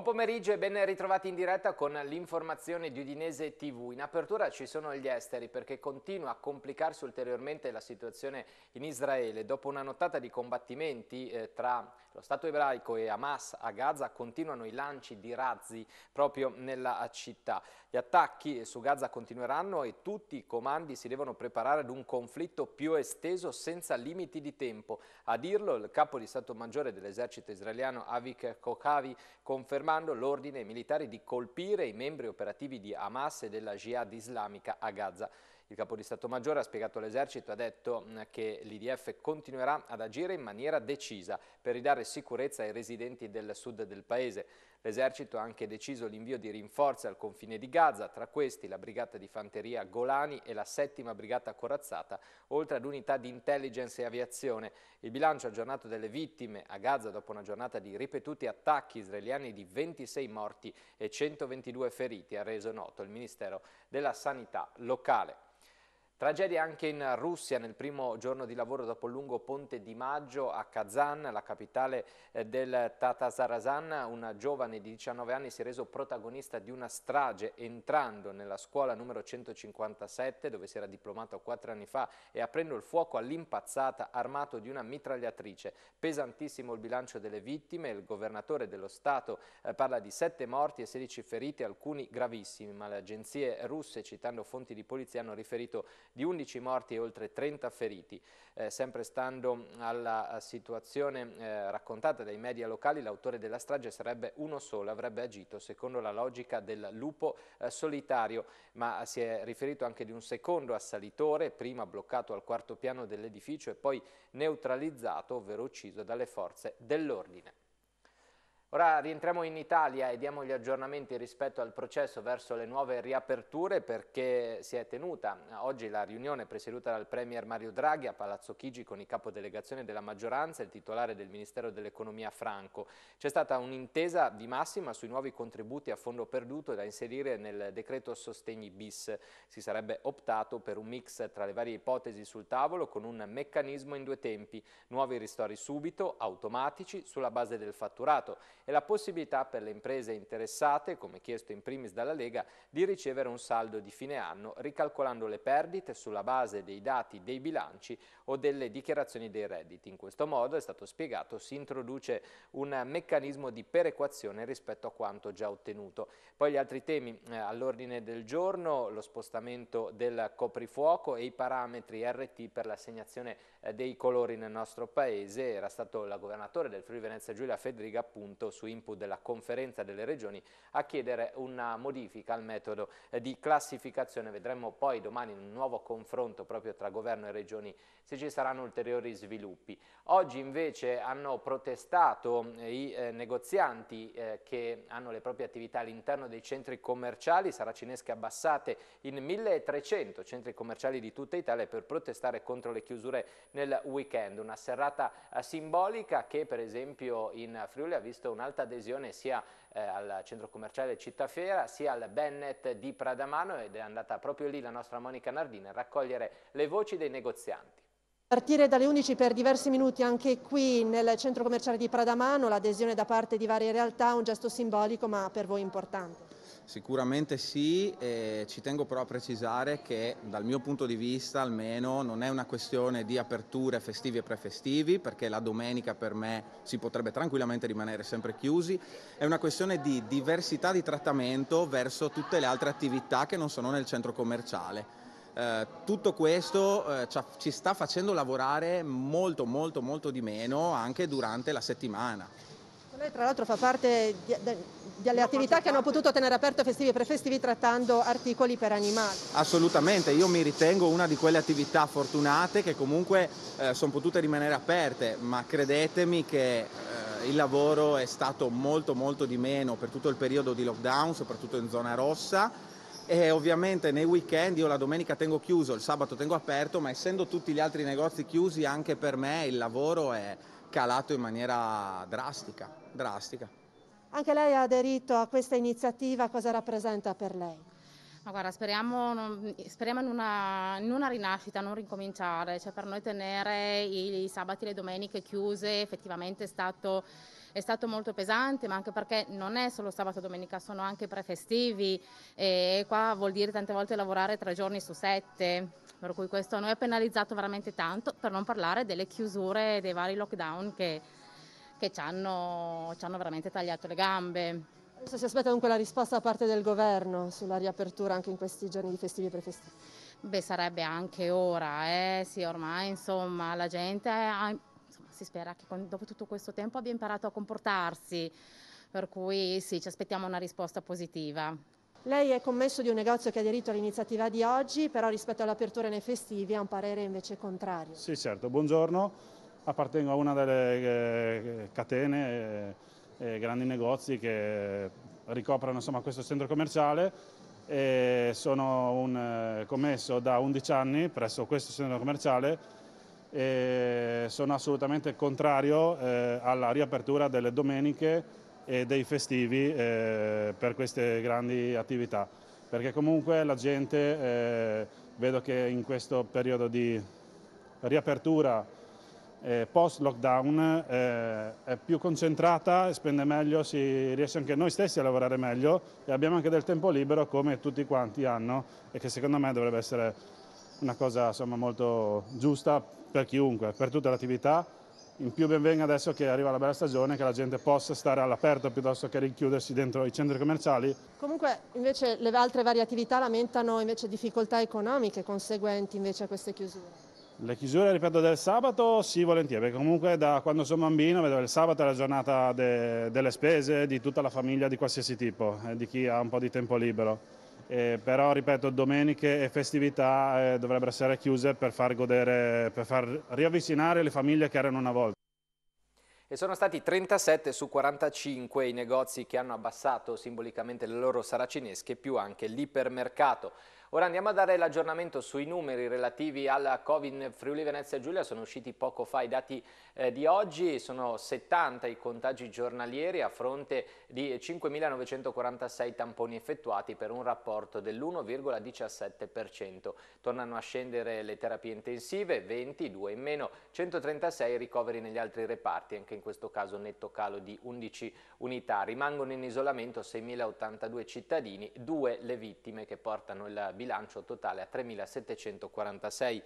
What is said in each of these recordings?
Buon pomeriggio e ben ritrovati in diretta con l'informazione di Udinese TV. In apertura ci sono gli esteri perché continua a complicarsi ulteriormente la situazione in Israele. Dopo una nottata di combattimenti eh, tra lo Stato ebraico e Hamas a Gaza continuano i lanci di razzi proprio nella città. Gli attacchi su Gaza continueranno e tutti i comandi si devono preparare ad un conflitto più esteso senza limiti di tempo. A dirlo il capo di Stato Maggiore dell'esercito israeliano Avik Kokavi conferma confermando l'ordine ai militari di colpire i membri operativi di Hamas e della Jihad islamica a Gaza. Il capo di Stato Maggiore ha spiegato all'esercito, ha detto mm, che l'IDF continuerà ad agire in maniera decisa per ridare sicurezza ai residenti del sud del paese. L'esercito ha anche deciso l'invio di rinforzi al confine di Gaza, tra questi la brigata di fanteria Golani e la settima brigata corazzata, oltre ad unità di intelligence e aviazione. Il bilancio aggiornato delle vittime a Gaza dopo una giornata di ripetuti attacchi israeliani di 26 morti e 122 feriti ha reso noto il Ministero della Sanità locale. Tragedia anche in Russia nel primo giorno di lavoro dopo il lungo ponte di maggio a Kazan, la capitale eh, del Tatarazan. Una giovane di 19 anni si è reso protagonista di una strage entrando nella scuola numero 157 dove si era diplomato quattro anni fa e aprendo il fuoco all'impazzata armato di una mitragliatrice. Pesantissimo il bilancio delle vittime, il governatore dello Stato eh, parla di 7 morti e 16 feriti, alcuni gravissimi, ma le agenzie russe, citando fonti di polizia, hanno riferito di 11 morti e oltre 30 feriti. Eh, sempre stando alla eh, situazione eh, raccontata dai media locali, l'autore della strage sarebbe uno solo, avrebbe agito secondo la logica del lupo eh, solitario, ma si è riferito anche di un secondo assalitore, prima bloccato al quarto piano dell'edificio e poi neutralizzato, ovvero ucciso dalle forze dell'ordine. Ora rientriamo in Italia e diamo gli aggiornamenti rispetto al processo verso le nuove riaperture perché si è tenuta eh, oggi la riunione presieduta dal Premier Mario Draghi a Palazzo Chigi con il capodelegazione della maggioranza e il titolare del Ministero dell'Economia Franco. C'è stata un'intesa di massima sui nuovi contributi a fondo perduto da inserire nel decreto sostegni bis. Si sarebbe optato per un mix tra le varie ipotesi sul tavolo con un meccanismo in due tempi, nuovi ristori subito, automatici, sulla base del fatturato e la possibilità per le imprese interessate, come chiesto in primis dalla Lega, di ricevere un saldo di fine anno ricalcolando le perdite sulla base dei dati dei bilanci o delle dichiarazioni dei redditi. In questo modo, è stato spiegato, si introduce un meccanismo di perequazione rispetto a quanto già ottenuto. Poi gli altri temi eh, all'ordine del giorno, lo spostamento del coprifuoco e i parametri RT per l'assegnazione eh, dei colori nel nostro paese, era stato la governatore del Friuli Venezia Giulia Federica appunto su input della conferenza delle regioni a chiedere una modifica al metodo eh, di classificazione, vedremo poi domani in un nuovo confronto proprio tra governo e regioni se ci saranno ulteriori sviluppi. Oggi invece hanno protestato eh, i eh, negozianti eh, che hanno le proprie attività all'interno dei centri commerciali saracinesche abbassate in 1300 centri commerciali di tutta Italia per protestare contro le chiusure nel weekend, una serata eh, simbolica che per esempio in Friuli ha visto un'alta adesione sia eh, al centro commerciale Cittafera sia al Bennett di Pradamano ed è andata proprio lì la nostra Monica Nardini a raccogliere le voci dei negozianti. partire dalle 11 per diversi minuti anche qui nel centro commerciale di Pradamano l'adesione da parte di varie realtà, un gesto simbolico ma per voi importante. Sicuramente sì, e ci tengo però a precisare che dal mio punto di vista almeno non è una questione di aperture festivi e prefestivi, perché la domenica per me si potrebbe tranquillamente rimanere sempre chiusi, è una questione di diversità di trattamento verso tutte le altre attività che non sono nel centro commerciale. Eh, tutto questo eh, ci sta facendo lavorare molto molto molto di meno anche durante la settimana. Lei tra l'altro fa parte di, de, delle attività che hanno potuto tenere aperto festivi e prefestivi trattando articoli per animali. Assolutamente, io mi ritengo una di quelle attività fortunate che comunque eh, sono potute rimanere aperte, ma credetemi che eh, il lavoro è stato molto molto di meno per tutto il periodo di lockdown, soprattutto in zona rossa. E ovviamente nei weekend io la domenica tengo chiuso, il sabato tengo aperto, ma essendo tutti gli altri negozi chiusi anche per me il lavoro è calato in maniera drastica drastica. Anche lei ha aderito a questa iniziativa, cosa rappresenta per lei? Ma guarda, speriamo, speriamo in, una, in, una, rinascita, non ricominciare. Cioè, per noi tenere i, i sabati e le domeniche chiuse effettivamente è stato è stato molto pesante, ma anche perché non è solo sabato e domenica, sono anche prefestivi e qua vuol dire tante volte lavorare tre giorni su sette, per cui questo a noi ha penalizzato veramente tanto, per non parlare delle chiusure dei vari lockdown che che ci hanno, ci hanno veramente tagliato le gambe. Adesso si aspetta dunque la risposta da parte del governo sulla riapertura anche in questi giorni di festivi e prefestivi. Beh, sarebbe anche ora, eh? sì, ormai insomma la gente ha, insomma, si spera che con, dopo tutto questo tempo abbia imparato a comportarsi, per cui sì, ci aspettiamo una risposta positiva. Lei è commesso di un negozio che ha aderito all'iniziativa di oggi, però rispetto all'apertura nei festivi ha un parere invece contrario. Sì, certo, buongiorno appartengo a una delle eh, catene e eh, eh, grandi negozi che ricoprono insomma, questo centro commerciale e sono un commesso da 11 anni presso questo centro commerciale e sono assolutamente contrario eh, alla riapertura delle domeniche e dei festivi eh, per queste grandi attività perché comunque la gente eh, vedo che in questo periodo di riapertura eh, post-lockdown eh, è più concentrata, spende meglio, si riesce anche noi stessi a lavorare meglio e abbiamo anche del tempo libero come tutti quanti hanno e che secondo me dovrebbe essere una cosa insomma, molto giusta per chiunque, per tutta l'attività. In più benvenga adesso che arriva la bella stagione, che la gente possa stare all'aperto piuttosto che rinchiudersi dentro i centri commerciali. Comunque invece le altre varie attività lamentano difficoltà economiche conseguenti a queste chiusure. Le chiusure ripeto del sabato sì volentieri, perché comunque da quando sono bambino vedo il sabato è la giornata de, delle spese di tutta la famiglia di qualsiasi tipo, eh, di chi ha un po' di tempo libero. Eh, però ripeto, domeniche e festività eh, dovrebbero essere chiuse per far, godere, per far riavvicinare le famiglie che erano una volta. E sono stati 37 su 45 i negozi che hanno abbassato simbolicamente le loro saracinesche, più anche l'ipermercato. Ora andiamo a dare l'aggiornamento sui numeri relativi alla Covid Friuli Venezia Giulia, sono usciti poco fa i dati eh, di oggi, sono 70 i contagi giornalieri a fronte di 5.946 tamponi effettuati per un rapporto dell'1,17%. Tornano a scendere le terapie intensive, 22 in meno, 136 ricoveri negli altri reparti, anche in questo caso netto calo di 11 unità. Rimangono in isolamento 6.082 cittadini, due le vittime che portano il bilancio totale a 3.746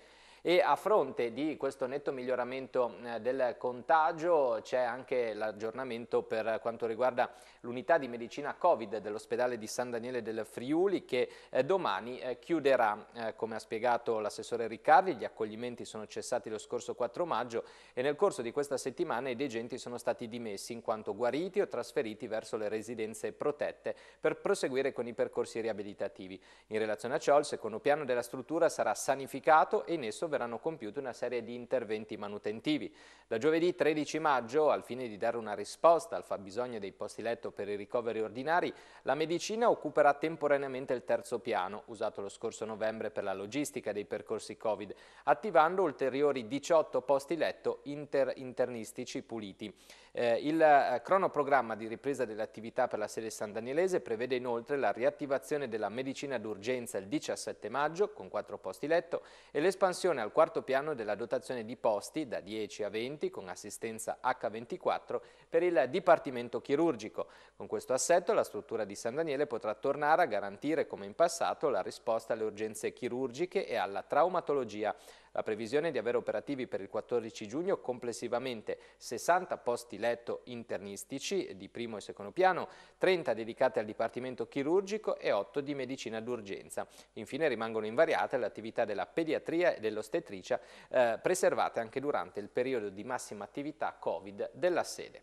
e a fronte di questo netto miglioramento eh, del contagio c'è anche l'aggiornamento per quanto riguarda l'unità di medicina Covid dell'ospedale di San Daniele del Friuli che eh, domani eh, chiuderà, come ha spiegato l'assessore Riccardi, gli accoglimenti sono cessati lo scorso 4 maggio e nel corso di questa settimana i degenti sono stati dimessi in quanto guariti o trasferiti verso le residenze protette per proseguire con i percorsi riabilitativi. In relazione a ciò il secondo piano della struttura sarà sanificato e in esso verranno compiute una serie di interventi manutentivi. Da giovedì 13 maggio, al fine di dare una risposta al fabbisogno dei posti letto per i ricoveri ordinari, la medicina occuperà temporaneamente il terzo piano, usato lo scorso novembre per la logistica dei percorsi Covid, attivando ulteriori 18 posti letto inter internistici puliti. Eh, il eh, cronoprogramma di ripresa delle attività per la sede San Danielese prevede inoltre la riattivazione della medicina d'urgenza il 17 maggio, con 4 posti letto, e l'espansione al quarto piano della dotazione di posti da 10 a 20 con assistenza H24 per il Dipartimento Chirurgico. Con questo assetto la struttura di San Daniele potrà tornare a garantire come in passato la risposta alle urgenze chirurgiche e alla traumatologia la previsione di avere operativi per il 14 giugno complessivamente 60 posti letto internistici di primo e secondo piano, 30 dedicati al dipartimento chirurgico e 8 di medicina d'urgenza. Infine rimangono invariate le attività della pediatria e dell'ostetricia eh, preservate anche durante il periodo di massima attività Covid della sede.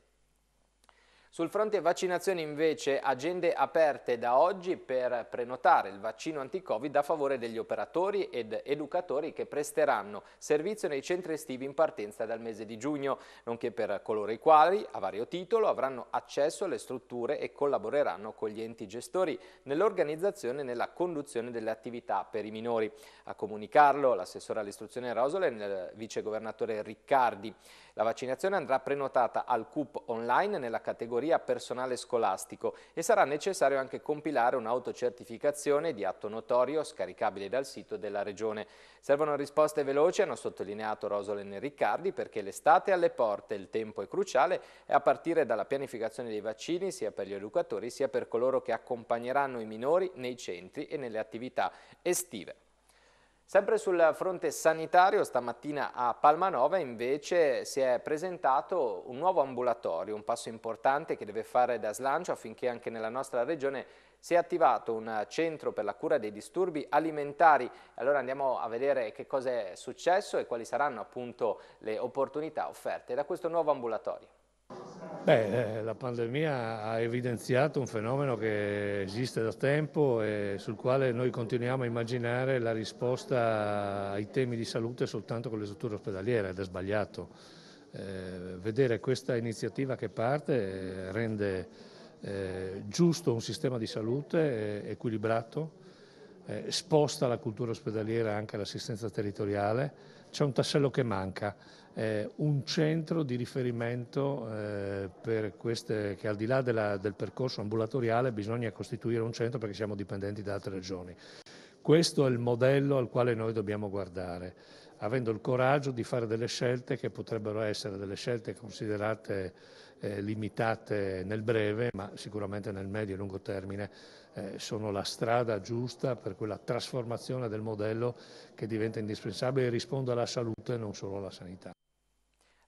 Sul fronte vaccinazione invece agende aperte da oggi per prenotare il vaccino anti-covid a favore degli operatori ed educatori che presteranno servizio nei centri estivi in partenza dal mese di giugno, nonché per coloro i quali a vario titolo avranno accesso alle strutture e collaboreranno con gli enti gestori nell'organizzazione e nella conduzione delle attività per i minori. A comunicarlo l'assessore all'istruzione Rosole e il vicegovernatore Riccardi. La vaccinazione andrà prenotata al CUP online nella categoria categoria personale scolastico e sarà necessario anche compilare un'autocertificazione di atto notorio scaricabile dal sito della Regione. Servono risposte veloci, hanno sottolineato Rosolen Riccardi, perché l'estate è alle porte, il tempo è cruciale e a partire dalla pianificazione dei vaccini sia per gli educatori sia per coloro che accompagneranno i minori nei centri e nelle attività estive. Sempre sul fronte sanitario, stamattina a Palmanova invece si è presentato un nuovo ambulatorio, un passo importante che deve fare da slancio affinché anche nella nostra regione si è attivato un centro per la cura dei disturbi alimentari. Allora andiamo a vedere che cosa è successo e quali saranno appunto le opportunità offerte da questo nuovo ambulatorio. Beh, eh, la pandemia ha evidenziato un fenomeno che esiste da tempo e sul quale noi continuiamo a immaginare la risposta ai temi di salute soltanto con le strutture ospedaliere ed è sbagliato. Eh, vedere questa iniziativa che parte eh, rende eh, giusto un sistema di salute eh, equilibrato eh, sposta la cultura ospedaliera anche all'assistenza territoriale, c'è un tassello che manca, eh, un centro di riferimento eh, per queste, che al di là della, del percorso ambulatoriale bisogna costituire un centro perché siamo dipendenti da altre regioni. Questo è il modello al quale noi dobbiamo guardare, avendo il coraggio di fare delle scelte che potrebbero essere delle scelte considerate eh, limitate nel breve, ma sicuramente nel medio e lungo termine eh, sono la strada giusta per quella trasformazione del modello che diventa indispensabile e risponde alla salute e non solo alla sanità.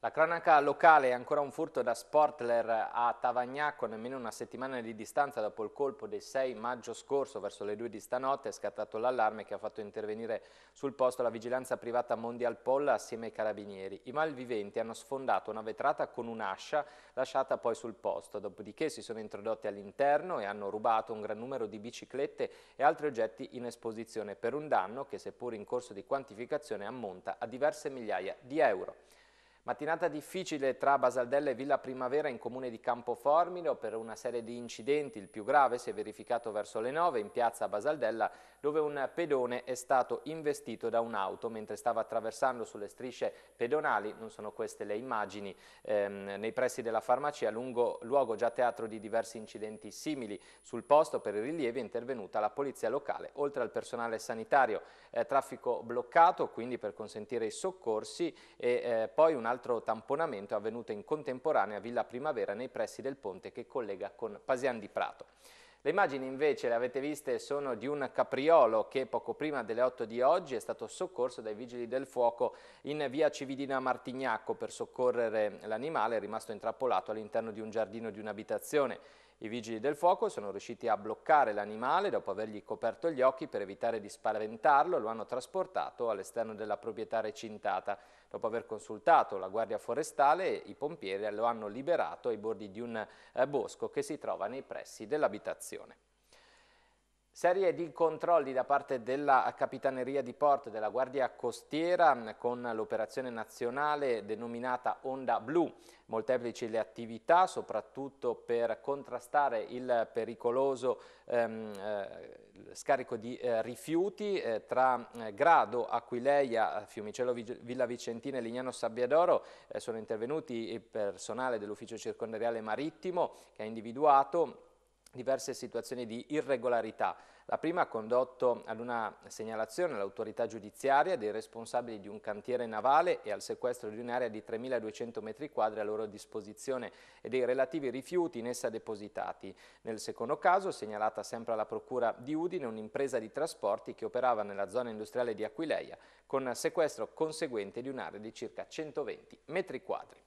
La cronaca locale è ancora un furto da Sportler a Tavagnacco, nemmeno una settimana di distanza dopo il colpo del 6 maggio scorso verso le 2 di stanotte è scattato l'allarme che ha fatto intervenire sul posto la vigilanza privata Mondial Polla assieme ai carabinieri. I malviventi hanno sfondato una vetrata con un'ascia lasciata poi sul posto, dopodiché si sono introdotti all'interno e hanno rubato un gran numero di biciclette e altri oggetti in esposizione per un danno che seppur in corso di quantificazione ammonta a diverse migliaia di euro. Mattinata difficile tra Basaldella e Villa Primavera in comune di Campoformino per una serie di incidenti. Il più grave si è verificato verso le 9 in piazza Basaldella dove un pedone è stato investito da un'auto mentre stava attraversando sulle strisce pedonali, non sono queste le immagini, ehm, nei pressi della farmacia, lungo, luogo già teatro di diversi incidenti simili. Sul posto per i rilievi è intervenuta la polizia locale oltre al personale sanitario. Eh, traffico bloccato quindi per consentire i soccorsi e eh, poi una altro tamponamento è avvenuto in contemporanea a Villa Primavera nei pressi del ponte che collega con Pasian di Prato. Le immagini invece, le avete viste, sono di un capriolo che poco prima delle 8 di oggi è stato soccorso dai vigili del fuoco in via Cividina Martignacco per soccorrere l'animale rimasto intrappolato all'interno di un giardino di un'abitazione. I vigili del fuoco sono riusciti a bloccare l'animale dopo avergli coperto gli occhi per evitare di spaventarlo e lo hanno trasportato all'esterno della proprietà recintata. Dopo aver consultato la guardia forestale, i pompieri lo hanno liberato ai bordi di un eh, bosco che si trova nei pressi dell'abitazione. Serie di controlli da parte della Capitaneria di Porto e della Guardia Costiera mm, con l'operazione nazionale denominata Onda Blu. Molteplici le attività, soprattutto per contrastare il pericoloso ehm, eh, scarico di eh, rifiuti eh, tra eh, Grado, Aquileia, Fiumicello Villa Vicentina e Lignano Sabbiadoro. Eh, sono intervenuti il personale dell'ufficio circondariale marittimo che ha individuato diverse situazioni di irregolarità. La prima ha condotto ad una segnalazione all'autorità giudiziaria dei responsabili di un cantiere navale e al sequestro di un'area di 3.200 metri quadri a loro disposizione e dei relativi rifiuti in essa depositati. Nel secondo caso, segnalata sempre alla Procura di Udine, un'impresa di trasporti che operava nella zona industriale di Aquileia con sequestro conseguente di un'area di circa 120 metri quadri.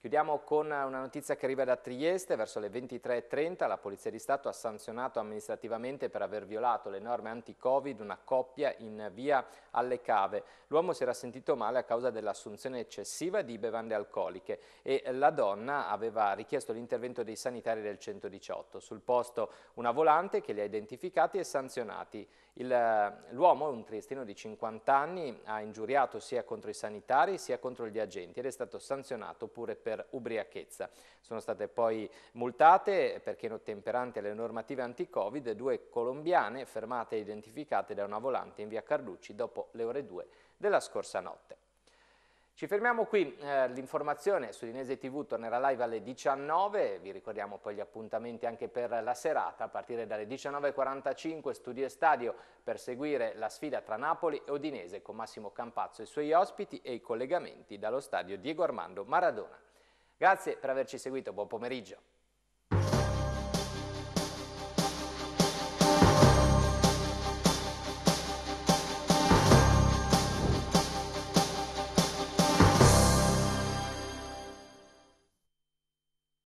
Chiudiamo con una notizia che arriva da Trieste, verso le 23.30 la Polizia di Stato ha sanzionato amministrativamente per aver violato le norme anti-Covid una coppia in via alle cave. L'uomo si era sentito male a causa dell'assunzione eccessiva di bevande alcoliche e la donna aveva richiesto l'intervento dei sanitari del 118. Sul posto una volante che li ha identificati e sanzionati. L'uomo, un triestino di 50 anni, ha ingiuriato sia contro i sanitari sia contro gli agenti ed è stato sanzionato pure per per ubriachezza. Sono state poi multate perché non alle normative anti-Covid due colombiane fermate e identificate da una volante in via Carducci dopo le ore 2 della scorsa notte. Ci fermiamo qui, eh, l'informazione su Dinese TV tornerà live alle 19, vi ricordiamo poi gli appuntamenti anche per la serata a partire dalle 19.45 Studio e Stadio per seguire la sfida tra Napoli e Udinese con Massimo Campazzo e i suoi ospiti e i collegamenti dallo stadio Diego Armando Maradona. Grazie per averci seguito, buon pomeriggio.